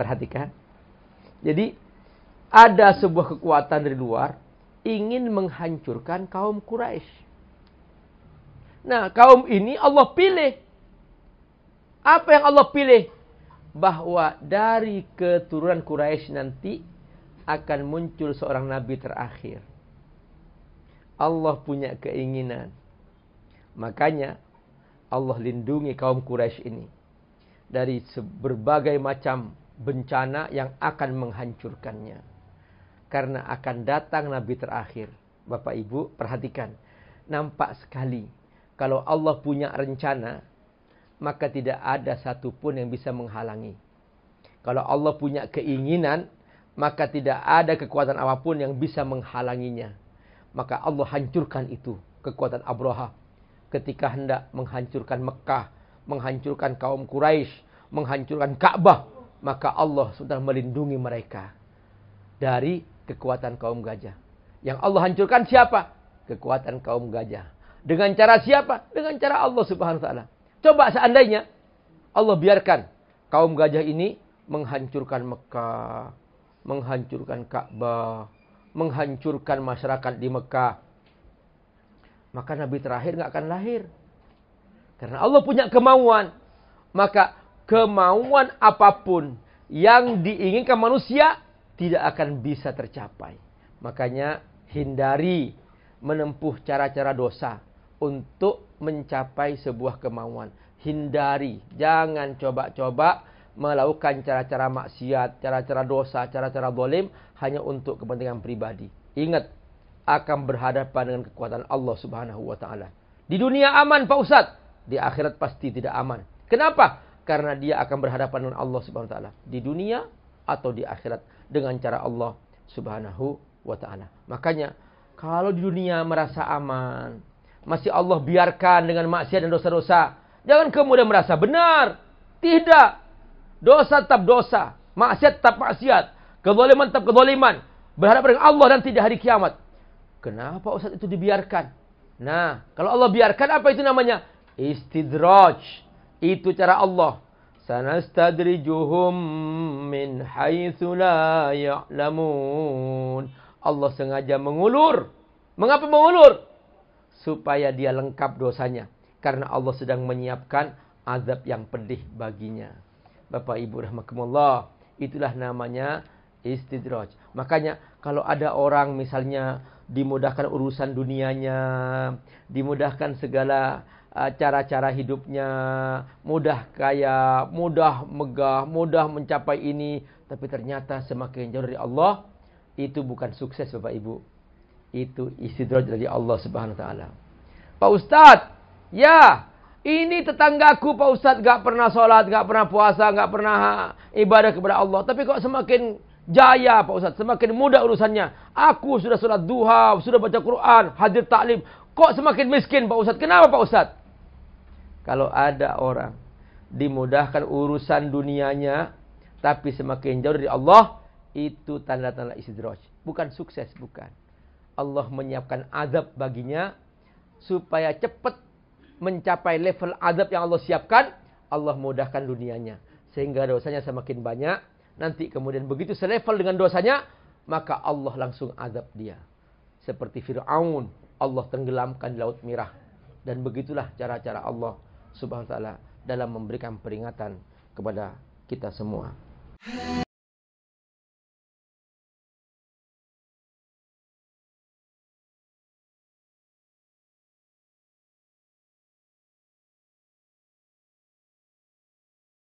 Perhatikan. Jadi ada sebuah kekuatan dari luar ingin menghancurkan kaum Quraisy. Nah, kaum ini Allah pilih. Apa yang Allah pilih? Bahwa dari keturunan Quraisy nanti akan muncul seorang nabi terakhir. Allah punya keinginan. Makanya Allah lindungi kaum Quraisy ini dari berbagai macam bencana yang akan menghancurkannya. Karena akan datang Nabi terakhir. Bapak Ibu perhatikan. Nampak sekali. Kalau Allah punya rencana. Maka tidak ada satupun yang bisa menghalangi. Kalau Allah punya keinginan. Maka tidak ada kekuatan apapun yang bisa menghalanginya. Maka Allah hancurkan itu. Kekuatan abroha Ketika hendak menghancurkan Mekah. Menghancurkan kaum Quraisy, Menghancurkan Ka'bah maka Allah sudah melindungi mereka dari kekuatan kaum gajah. Yang Allah hancurkan siapa? Kekuatan kaum gajah. Dengan cara siapa? Dengan cara Allah Subhanahu wa taala. Coba seandainya Allah biarkan kaum gajah ini menghancurkan Mekah, menghancurkan Ka'bah, menghancurkan masyarakat di Mekah. Maka nabi terakhir nggak akan lahir. Karena Allah punya kemauan. Maka kemauan apapun yang diinginkan manusia tidak akan bisa tercapai. Makanya hindari menempuh cara-cara dosa untuk mencapai sebuah kemauan. Hindari, jangan coba-coba melakukan cara-cara maksiat, cara-cara dosa, cara-cara dolim hanya untuk kepentingan pribadi. Ingat, akan berhadapan dengan kekuatan Allah Subhanahu wa taala. Di dunia aman Pak ustadz, di akhirat pasti tidak aman. Kenapa? karena dia akan berhadapan dengan Allah Subhanahu wa taala di dunia atau di akhirat dengan cara Allah Subhanahu wa taala. Makanya kalau di dunia merasa aman, masih Allah biarkan dengan maksiat dan dosa-dosa, jangan kemudian merasa benar. Tidak. Dosa tetap dosa, maksiat tetap maksiat, kezaliman tetap kezaliman, berhadapan dengan Allah dan tidak hari kiamat. Kenapa Ustaz itu dibiarkan? Nah, kalau Allah biarkan apa itu namanya? Istidraj. Itu cara Allah. Sanastadrijuhum min haythu la ya'lamun. Allah sengaja mengulur. Mengapa mengulur? Supaya dia lengkap dosanya. Karena Allah sedang menyiapkan azab yang pedih baginya. Bapak Ibu rahmatullah. itulah namanya istidraj. Makanya kalau ada orang misalnya dimudahkan urusan dunianya, dimudahkan segala Eh, cara-cara hidupnya mudah kaya, mudah megah, mudah mencapai ini, tapi ternyata semakin jauh dari Allah, itu bukan sukses Bapak Ibu. Itu istidraj dari Allah Subhanahu wa taala. Pak Ustadz, ya, ini tetanggaku Pak Ustadz gak pernah sholat, gak pernah puasa, gak pernah ibadah kepada Allah. Tapi kok semakin jaya Pak Ustadz, semakin mudah urusannya. Aku sudah sholat duha, sudah baca Quran, hadir taklim. Kok semakin miskin Pak Ustadz? Kenapa Pak Ustadz? Kalau ada orang dimudahkan urusan dunianya tapi semakin jauh dari Allah, itu tanda-tanda istidraj. Bukan sukses, bukan. Allah menyiapkan azab baginya supaya cepat mencapai level azab yang Allah siapkan, Allah mudahkan dunianya sehingga dosanya semakin banyak. Nanti kemudian begitu selevel dengan dosanya, maka Allah langsung azab dia. Seperti Fir'aun, Allah tenggelamkan di Laut Merah. Dan begitulah cara-cara Allah Subhanahu wa taala dalam memberikan peringatan kepada kita semua.